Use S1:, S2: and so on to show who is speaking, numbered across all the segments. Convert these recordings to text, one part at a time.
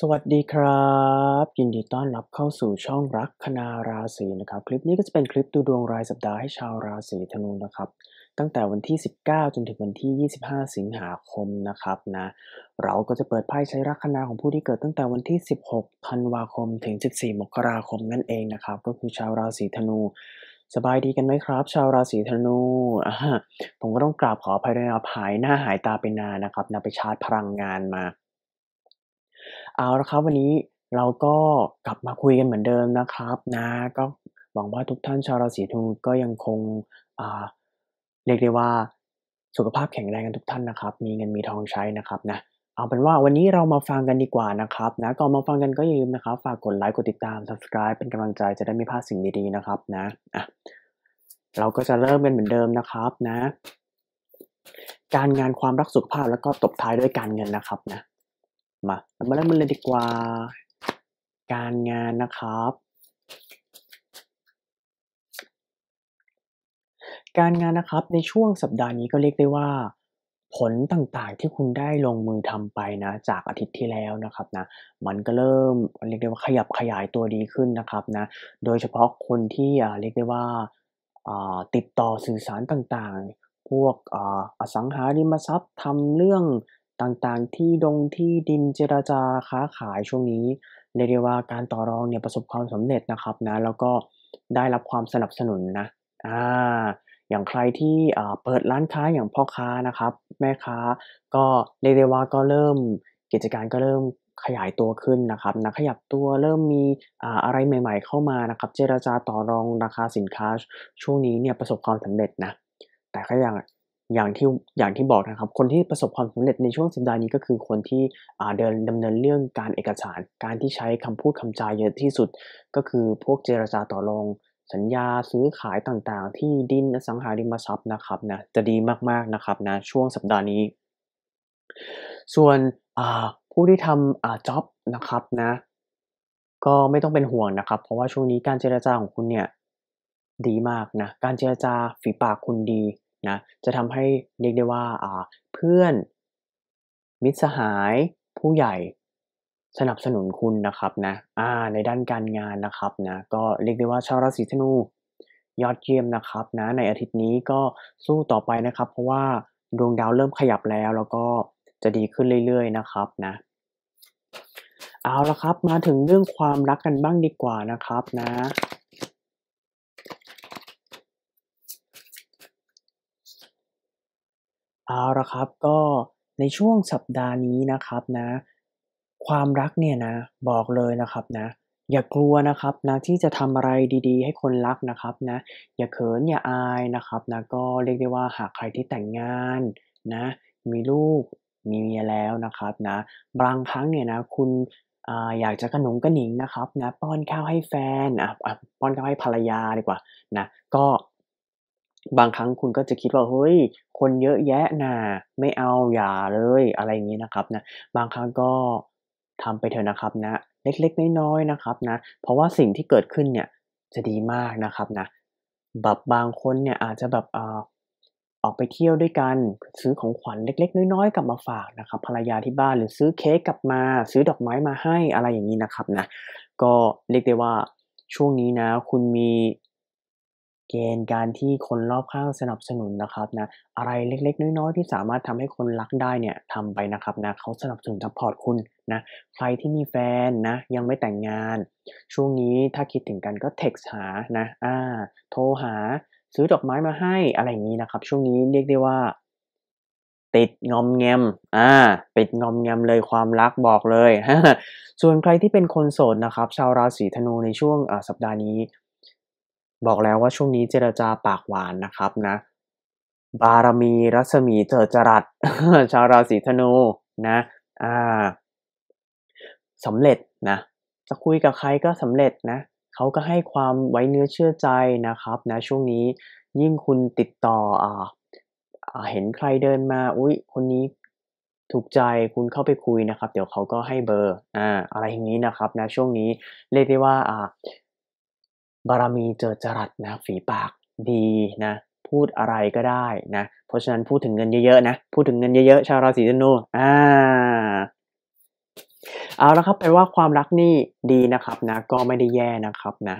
S1: สวัสดีครับ ยินดีต้อนรับเข้าสู่ช่องรักคณาราศีนะครับ คลิปนี้ก็จะเป็นคลิปดูดวงรายสัปดาห์ให้ชาวราศีธนูนะครับ ตั้งแต่วันที่ 19 จนถึงวันที่25สิงหาคมนะครับนะเราก็จะเปิดไพ่ใช้รักคณาของผู้ที่เกิด ตั้งแต่วันที่ 16ธันวาคม ถึง 14มกราคมนั่นเองนะครับ ก็คือชาวราศีธนู สบายดีกันไหมครับ ชาวราศีธนูผมก็ต้องกราบขออภัยด้วยนะหายหน้าหายตาไปนานนะครับนะไปชาร์จพลังงานมาเอาละครับวันนี้เราก็กลับมาคุยกันเหมือนเดิมนะครับนะก็หวังว่าทุกท่านชาวราศีธนูก็ยังคงเรียกได้ว่าสุขภาพแข็งแรงกันทุกท่านนะครับ มีเงินมีทองใช้นะครับนะเอาเป็นว่าวันนี้เรามาฟังกันดีกว่านะครับนะก่อนมาฟังกันก็อย่าลืมนะครับ ฝากกดไลค์กดติดตาม subscribe เป็นกำลังใจจะได้ไม่พลาดสิ่งดีๆนะครับนะอ่ะเราก็จะเริ่มกันเหมือนเดิมนะครับนะการงานความรักสุขภาพแล้วก็ตบท้ายด้วยการเงินนะครับนะมาเรามาเริ่มมันเลยดีกว่าการงานนะครับ การงานนะครับในช่วงสัปดาห์นี้ก็เรียกได้ว่าผลต่างๆที่คุณได้ลงมือทำไปนะจากอาทิตย์ที่แล้วนะครับนะมันก็เริ่มเรียกได้ว่าขยับขยายตัวดีขึ้นนะครับนะโดยเฉพาะคนที่เรียกได้ว่าติดต่อสื่อสารต่างๆ พวกอสังหาริมทรัพย์ทำเรื่องต่างๆที่ดงที่ดินเจรจาค้าขายช่วงนี้ เรียกได้ว่าการต่อรองเนี่ยประสบความสำเร็จนะครับนะแล้วก็ได้รับความสนับสนุนนะอ่าอย่างใครที่เปิดร้านค้าอย่างพ่อค้านะครับ แม่ค้าก็เรียกได้ว่าก็เริ่มกิจการก็เริ่มขยายตัวขึ้นนะครับนะขยับตัวเริ่มมีอะไรใหม่ๆ เข้ามานะครับเจราจาต่อรองราคาสินค้าช่วงนี้เนี่ยประสบความสำเร็จนะแต่ก็อย่างอย่างที่อย่างที่บอกนะครับคนที่ประสบความสำเร็จในช่วงสัปดาห์นี้ก็คือคนที่เดินดำเนินเรื่องการเอกสาร การที่ใช้คำพูดคำจายเยอะที่สุด ก็คือพวกเจรจาต่อรองสัญญาซื้อขายต่างๆ ที่ดินสังหาริมทรัพย์นะครับนะจะดีมากๆนะครับนะช่วงสัปดาห์นี้ ส่วนผู้ที่ทำจ็อบนะครับนะก็ไม่ต้องเป็นห่วงนะครับ เพราะว่าช่วงนี้การเจรจาของคุณเนี่ยดีมาก นะการเจรจาฝีปากคุณดีนะจะทำให้เรียกได้ว่าเพื่อน มิตรสหายผู้ใหญ่สนับสนุนคุณนะครับนะอ่า ในด้านการงานนะครับนะ ก็เรียกได้ว่าชาวราศีธนู ยอดเยี่ยมนะครับนะในอาทิตย์นี้ก็สู้ต่อไปนะครับเพราะว่าดวงดาวเริ่มขยับแล้วแล้วก็จะดีขึ้นเรื่อยๆนะครับนะ เอาละครับมาถึงเรื่องความรักกันบ้างดีกว่านะครับนะเอาละครับก็ในช่วงสัปดาห์นี้นะครับนะความรักเนี่ยนะบอกเลยนะครับนะอย่ากลัวนะครับนะที่จะทำอะไรดีๆให้คนรักนะครับนะอย่าเขินอย่าอายนะครับนะก็เรียกได้ว่าหากใครที่แต่งงานนะมีลูกมีเมียแล้วนะครับนะบางครั้งเนี่ยนะคุณอยากจะกระหนุงกระหนิงนะครับนะป้อนข้าวให้แฟนอ่ะป้อนข้าวให้ภรรยาดีกว่านะก็บางครั้งคุณก็จะคิดว่าเฮ้ยคนเยอะแยะนะไม่เอาอย่าเลยอะไรอย่างนี้นะครับนะบางครั้งก็ทำไปเถอะนะครับนะเล็กๆน้อยๆนะครับ นะ เพราะว่าสิ่งที่เกิดขึ้นเนี่ยจะดีมากนะครับนะแบบบางคนเนี่ย อาจจะแบบอออกไปเที่ยวด้วยกัน ซื้อของขวัญเล็ก ๆ น้อยๆกลับมาฝากนะครับ ภรรยาที่บ้านหรือซื้อเค้กกลับมาซื้อดอกไม้มาให้อะไรอย่างนี้นะครับนะก็เรียกได้ว่าช่วงนี้นะคุณมีเกณฑ์การที่คนรอบข้างสนับสนุนนะครับนะอะไรเล็ก ๆน้อยๆที่สามารถทำให้คนรักได้เนี่ยทำไปนะครับนะเขาสนับสนุนซัพพอร์ตคุณนะใครที่มีแฟนนะ ยังไม่แต่งงาน ช่วงนี้ถ้าคิดถึงกันก็เท็กซ์หานะ อ่า โทรหาซื้อดอกไม้มาให้อะไรอย่างนี้นะครับ ช่วงนี้เรียกได้ว่า ติดงอมแงมอ่าติดงอมแงมเลยความรักบอกเลย ส่วนใครที่เป็นคนโสดนะครับ ชาวราศีธนูในช่วงสัปดาห์นี้บอกแล้วว่าช่วงนี้เจรจาปากหวานนะครับนะ บารมีรัศมีเธิจรัส ชาวราศีธนูนะ อ่าสำเร็จนะจะคุยกับใครก็สำเร็จนะเขาก็ให้ความไว้เนื้อเชื่อใจนะครับนะ ช่วงนี้ยิ่งคุณติดต่ออ่าเห็นใครเดินมาอุ้ยคนนี้ถูกใจคุณเข้าไปคุยนะครับ เดี๋ยวเขาก็ให้เบอร์อ่า อะไรอย่างนี้นะครับนะช่วงนี้เรียกได้ว่า อ่าบารมีเจอจรัสนะ ฝีปากดีนะ พูดอะไรก็ได้นะเพราะฉะนั้นพูดถึงเงินเยอะๆนะ พูดถึงเงินเยอะๆ ชาวราศีธนูอ่าเอาละครับแปลว่าความรักนี่ดีนะครับนะ ก็ไม่ได้แย่นะครับนะ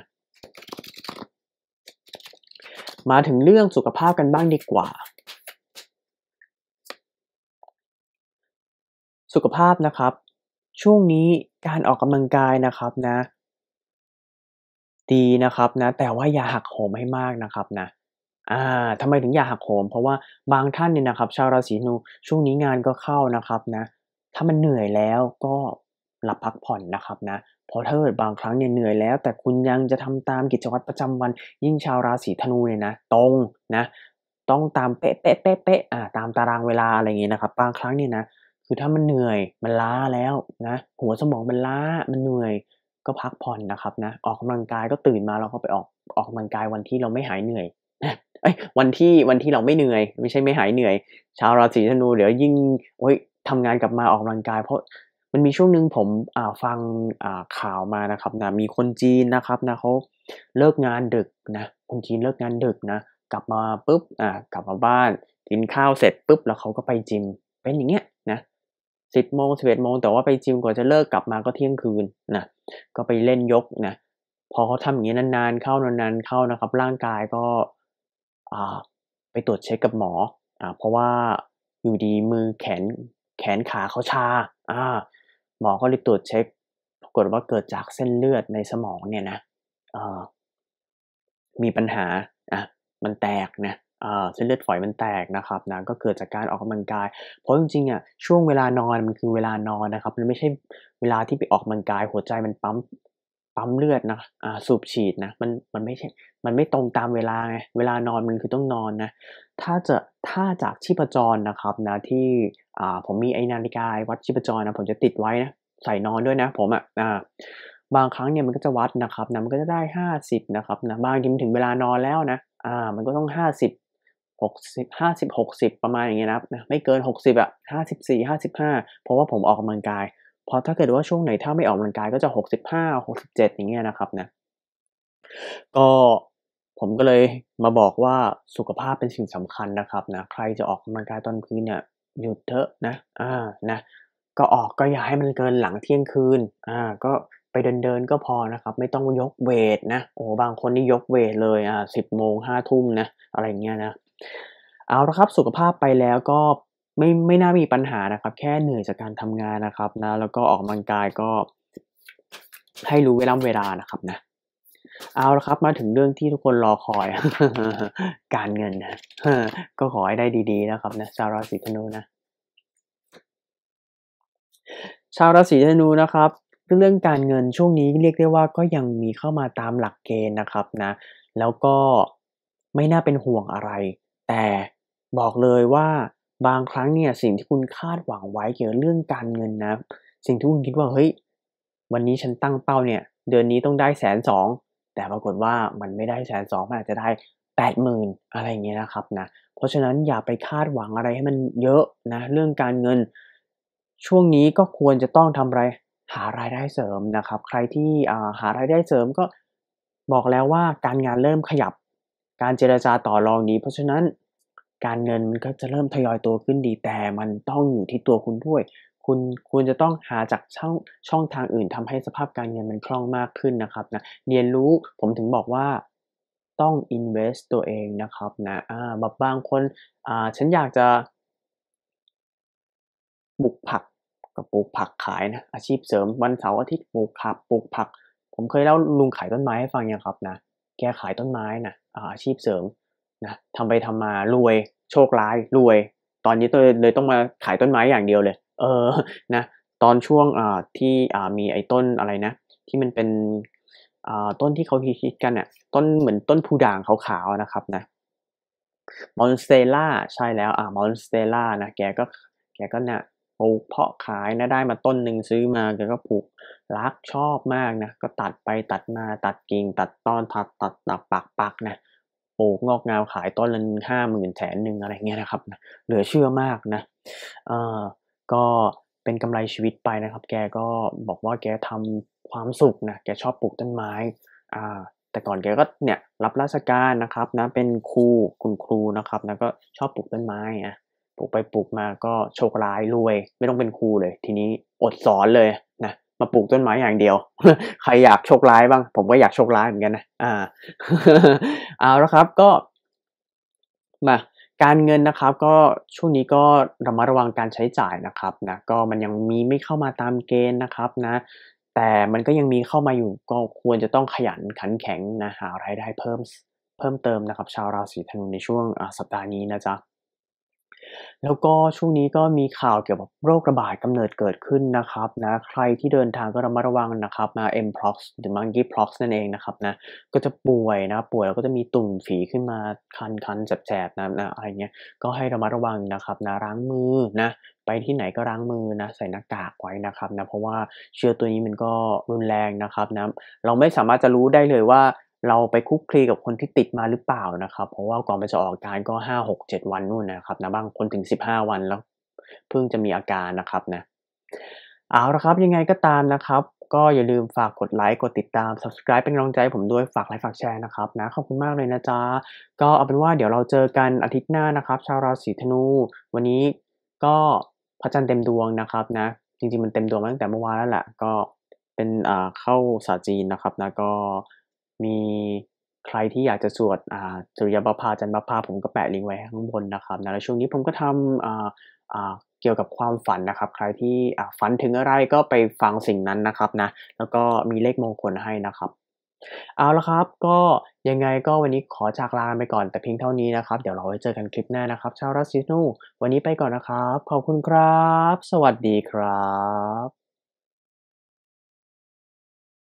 S1: มาถึงเรื่องสุขภาพกันบ้างดีกว่า สุขภาพนะครับ ช่วงนี้การออกกำลังกายนะครับนะดีนะครับนะ แต่ว่าอย่าหักโหมให้มากนะครับนะอ่าทำไมถึงอย่าหักโหมเพราะว่าบางท่านเนี่ยนะครับ ชาวราศีนูช่วงนี้งานก็เข้านะครับนะ ถ้ามันเหนื่อยแล้วก็หลับพักผ่อนนะครับนะ เพราะถ้าเกิดบางครั้งเนี่ยเหนื่อยแล้ว แต่คุณยังจะทำตามกิจวัตรประจำวันยิ่งชาวราศีธนูเนี่ยนะตรงนะ ต้องตามเป๊ะเป๊ะเป๊ะเป๊ะอ่าตามตารางเวลาอะไรเงี้ยนะครับบางครั้งเนี่ยนะ คือถ้ามันเหนื่อยมันล้าแล้วนะ หัวสมองมันล้ามันเหนื่อยก็พักผ่อนนะครับนะออกกำลังกายก็ตื่นมาเราก็ไปออกออกกำลังกายวันที่เราไม่หายเหนื่อยไอ้วันที่วันที่เราไม่เหนื่อย ไม่ใช่ไม่หายเหนื่อย ชาวราศีธนูเดี๋ยวยิ่งโอ้ยทำงานกลับมาออกกำลังกายเพราะมันมีช่วงหนึ่งผมฟังข่าวมานะครับนะมีคนจีนนะครับนะเขาเลิกงานดึกนะคนจีนเลิกงานดึกนะกลับมาปุ๊บอ่ากลับมาบ้านกินข้าวเสร็จปุ๊บ แล้วเขาก็ไปจิมเป็นอย่างเงี้ยสิบโมงสิบเอ็ดโมงแต่ว่าไปจิมกว่าจะเลิกกลับมาก็เที่ยงคืนนะก็ไปเล่นยกนะพอเขาทำอย่างนี้นานๆ เข้านานๆเข้านะครับ ร่างกายก็ไปตรวจเช็คกับหมออเพราะว่าอยู่ดีมือแขน แขนขาเขาชา อ่า หมอก็รีบตรวจเช็คปรากฏว่าเกิดจากเส้นเลือดในสมองเนี่ยนะมีปัญหาอ่ะ มันแตกนะเส้นเลือดฝอยมันแตกนะครับนะก็เกิดจากการออกกำลังกายเพราะจริงๆอ่ะช่วงเวลานอนมันคือเวลานอนนะครับมันไม่ใช่เวลาที่ไปออกกำลังกาย หัวใจมันปั๊มปั๊มเลือดนะอ่าสูบฉีดนะมันมันไม่ใช่มันไม่ตรงตามเวลาไงเวลานอนมันคือต้องนอนนะถ้าจะถ้าจากชีพจรนะครับนะที่อ่าผมมีไอ้นาฬิกาวัดชีพจรนะผมจะติดไว้นะใส่นอนด้วยนะผมอ่ะอ่าบางครั้งเนี่ยมันก็จะวัดนะครับนะมันก็จะได้ 50นะครับนะบางทีมันถึงเวลานอนแล้วนะอ่ามันก็ต้อง50หหกสสิิบ้าบหกสิบประมาณอย่างเงี้ยนะครับไม่เกินหกสิบอะหห้้าาสสสิิบี่บห้าเพราะว่าผมออกกำลังกายเพราะถ้าเกิดว่าช่วงไหนถ้าไม่ออกกำลังกายก็จะหหหกกสสิิบบ้าเจ็ดอย่างเงี้ยนะครับนะก็ผมก็เลยมาบอกว่าสุขภาพเป็นสิ่งสำคัญนะครับนะใครจะออกกำลังกายตอนคืนเนี่ยหยุดเถอะนะ อ่านะก็ออกก็อย่าให้มันเกินหลังเที่ยงคืนอ่า ก็ไปเดินเดินก็พอนะครับ ไม่ต้องยกเวทนะโอ้บางคนนี่ยกเวทเลยอ่าสิบโมงห้าทุ่มนะอะไรเงี้ยนะเอาละครับสุขภาพไปแล้วก็ไม่ไม่น่ามีปัญหานะครับ แค่เหนื่อยจากการทำงานนะครับ นะแล้วก็ออกกำลังกายก็ให้รู้เวลาเวลานะครับนะ เอาละครับมาถึงเรื่องที่ทุกคนรอคอยการเงินนะก็ขอให้ได้ดี ๆนะครับ นะ ชาวราศีธนูนะ ชาวราศีธนูนะครับเรื่องการเงินช่วงนี้เรียกได้ว่า ก็ยังมีเข้ามาตามหลักเกณฑ์นะครับนะแล้วก็ไม่น่าเป็นห่วงอะไรแต่บอกเลยว่าบางครั้งเนี่ยสิ่งที่คุณคาดหวังไว้เกี่ยวกับเรื่องการเงินนะสิ่งที่คุณคิดว่าเฮ้ยวันนี้ฉันตั้งเป้าเนี่ยเดือนนี้ต้องได้แสนสองแต่ปรากฏว่ามันไม่ได้แสนสองมันอาจจะได้แปดหมื่นอะไรเงี้ยนะครับนะเพราะฉะนั้นอย่าไปคาดหวังอะไรให้มันเยอะนะเรื่องการเงินช่วงนี้ก็ควรจะต้องทำอะไรหารายได้เสริมนะครับใครที่หารายได้เสริมก็บอกแล้วว่าการงานเริ่มขยับการเจรจาต่อรองนี้เพราะฉะนั้นการเงินมันก็จะเริ่มทยอยตัวขึ้นดีแต่มันต้องอยู่ที่ตัวคุณด้วย คุณควรจะต้องหาจากช่องช่องทางอื่น ทำให้สภาพการเงินมันคล่องมากขึ้นนะครับนะเรียนรู้ผมถึงบอกว่าต้อง invest ตัวเองนะครับนะอ่าบบางคนอ่าฉันอยากจะปลูกผักกับปลูกผักขายนะอาชีพเสริมวันเสาร์อาทิตย์ปลูกผักปลูกผัก ผมเคยเล่าลุงขายต้นไม้ให้ฟังยังครับนะแกขายต้นไม้นะอาชีพเสริมนะทำไปทำมารวยโชคร้ายรวย ตอนนี้ตัวเลยต้องมาขายต้นไม้อย่างเดียวเลย เออนะ ตอนช่วงที่มีไอ้ต้นอะไรนะ ที่มันเป็นต้นที่เขาคิดกันเนี่ยต้นเหมือนต้นผูด่างขาวๆนะครับนะมอนสเตล่าใช่แล้วอ่ามอนสเตล่านะแกก็แกก็เนี่ยปลูกเพาะขายนะได้มาต้นหนึ่งซื้อมาแกก็ปลูกรักชอบมากนะ ก็ตัดไปตัดมาตัดกิ่ง ตัดตอนตัดตัดตัดปักปักนะโอ้กงอกงามขายต้นละห้าหมื่นแสนหนึ่งอะไรเงี้ยนะครับเหลือเชื่อมากนะเอ่อก็เป็นกำไรชีวิตไปนะครับ แกก็บอกว่าแกทำความสุขนะแกชอบปลูกต้นไม้อ่าแต่ก่อนแกก็เนี่ยรับราชการนะครับ นะเป็นครูคุณครูนะครับแล้วก็ชอบปลูกต้นไม้นะปลูกไปปลูกมาก็โชคร้ายรวยไม่ต้องเป็นครูเลย ทีนี้อดสอนเลยนะมาปลูกต้นไม้อย่างเดียว ใครอยากโชคร้ายบ้าง ผมก็อยากโชคร้ายเหมือนกันนะ อ่า เอาแล้วครับ ก็มาการเงินนะครับ ก็ช่วงนี้ก็ระมัดระวังการใช้จ่ายนะครับนะ ก็มันยังมีไม่เข้ามาตามเกณฑ์นะครับนะ แต่มันก็ยังมีเข้ามาอยู่ ก็ควรจะต้องขยันขันแข็งนะหารายได้เพิ่ม เพิ่มเติมนะครับ ชาวราศีธนูในช่วงสัปดาห์นี้นะจ๊ะแล้วก็ช่วงนี้ก็มีข่าวเกี่ยวกับโรคระบาดกำเนิดเกิดขึ้นนะครับ นะใครที่เดินทางก็ระมัดระวังนะครับนะ mpox หรือ monkeypox นั่นเองนะครับ นะ ก็จะป่วยนะ ป่วยแล้วก็จะมีตุ่มฝีขึ้นมาคันคันแสบๆนะนะอะไรเงี้ยก็ให้ระมัดระวังนะครับนะล้างมือนะ ไปที่ไหนก็ล้างมือนะ ใส่หน้ากากไว้นะครับนะเพราะว่าเชื้อตัวนี้มันก็รุนแรงนะครับนะ เราไม่สามารถจะรู้ได้เลยว่าเราไปคุกคลีกับคนที่ติดมาหรือเปล่านะครับ เพราะว่าก่อนไปจะออกอาการก็ห้าหกเจ็ดวันนู่นนะครับนะบางคนถึงสิบห้าวันแล้วเพิ่งจะมีอาการนะครับนะเอาละครับยังไงก็ตามนะครับ ก็อย่าลืมฝากกดไลค์ กดติดตาม subscribe เป็นกำลังใจผมด้วยฝากไลค์ ฝากแชร์นะครับนะขอบคุณมากเลยนะจ๊ะก็เอาเป็นว่าเดี๋ยวเราเจอกันอาทิตย์หน้านะครับ ชาวราศีธนู วันนี้ก็พระจันทร์เต็มดวงนะครับนะ จริงๆมันเต็มดวงมาตั้งแต่เมื่อวานแล้วแหละก็เป็นเข้าศาสตร์จีนนะครับนะก็มีใครที่อยากจะสวดุริยบพาจันบพาผมก็แปะลิงก์ไว้ข้างบนนะครับนะแลช่วงนี้ผมก็ทำเกี่ยวกับความฝันนะครับ ใครที่ฝันถึงอะไรก็ไปฟังสิ่งนั้นนะครับนะแล้วก็มีเลขมงคลให้นะครับเอาละครับก็ยังไงก็วันนี้ขอจากลาไปก่อนแต่เพียงเท่านี้นะครับเดี๋ยวเราไว้เจอกันคลิปหน้านะครับ ชาวราศีนูวันนี้ไปก่อนนะครับ ขอบคุณครับ สวัสดีครับ